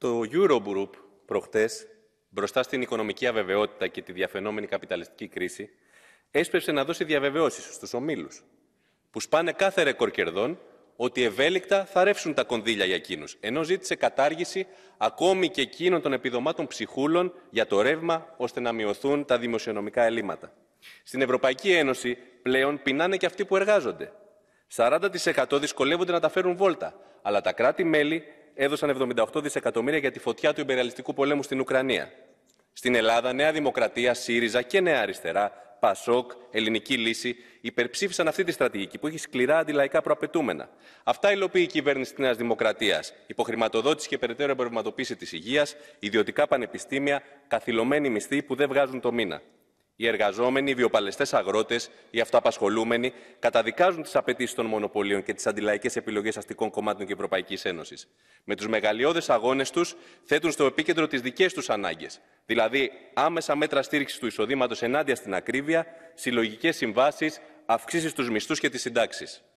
Το Eurogroup προχτές, μπροστά στην οικονομική αβεβαιότητα και τη διαφαινόμενη καπιταλιστική κρίση, έσπευσε να δώσει διαβεβαιώσεις στους ομίλους, που σπάνε κάθε ρεκόρ κερδών ότι ευέλικτα θα ρεύσουν τα κονδύλια για εκείνους, ενώ ζήτησε κατάργηση ακόμη και εκείνων των επιδομάτων ψυχούλων για το ρεύμα, ώστε να μειωθούν τα δημοσιονομικά ελλείμματα. Στην Ευρωπαϊκή Ένωση πλέον πεινάνε και αυτοί που εργάζονται. 40% δυσκολεύονται να τα φέρουν βόλτα, αλλά τα κράτη-μέλη έδωσαν 78 δισεκατομμύρια για τη φωτιά του υπεραλιστικού πολέμου στην Ουκρανία. Στην Ελλάδα, Νέα Δημοκρατία, ΣΥΡΙΖΑ και Νέα Αριστερά, ΠΑΣΟΚ, Ελληνική Λύση υπερψήφισαν αυτή τη στρατηγική που έχει σκληρά αντιλαϊκά προαπαιτούμενα. Αυτά υλοποιεί η κυβέρνηση της Νέας Δημοκρατίας. Υποχρηματοδότηση και περαιτέρω εμπορευματοποίηση της υγείας, ιδιωτικά πανεπιστήμια, καθυλωμένοι μισθοί που δεν βγάζουν το μήνα. Οι εργαζόμενοι, οι βιοπαλαιστές αγρότες, οι αυτοαπασχολούμενοι, καταδικάζουν τις απαιτήσεις των μονοπωλίων και τις αντιλαϊκές επιλογές αστικών κομμάτων και Ευρωπαϊκής Ένωσης. Με τους μεγαλειώδες αγώνες τους θέτουν στο επίκεντρο τις δικές τους ανάγκες, δηλαδή άμεσα μέτρα στήριξης του εισοδήματος ενάντια στην ακρίβεια, συλλογικές συμβάσεις, αυξήσεις στους μισθούς και τις συντάξεις.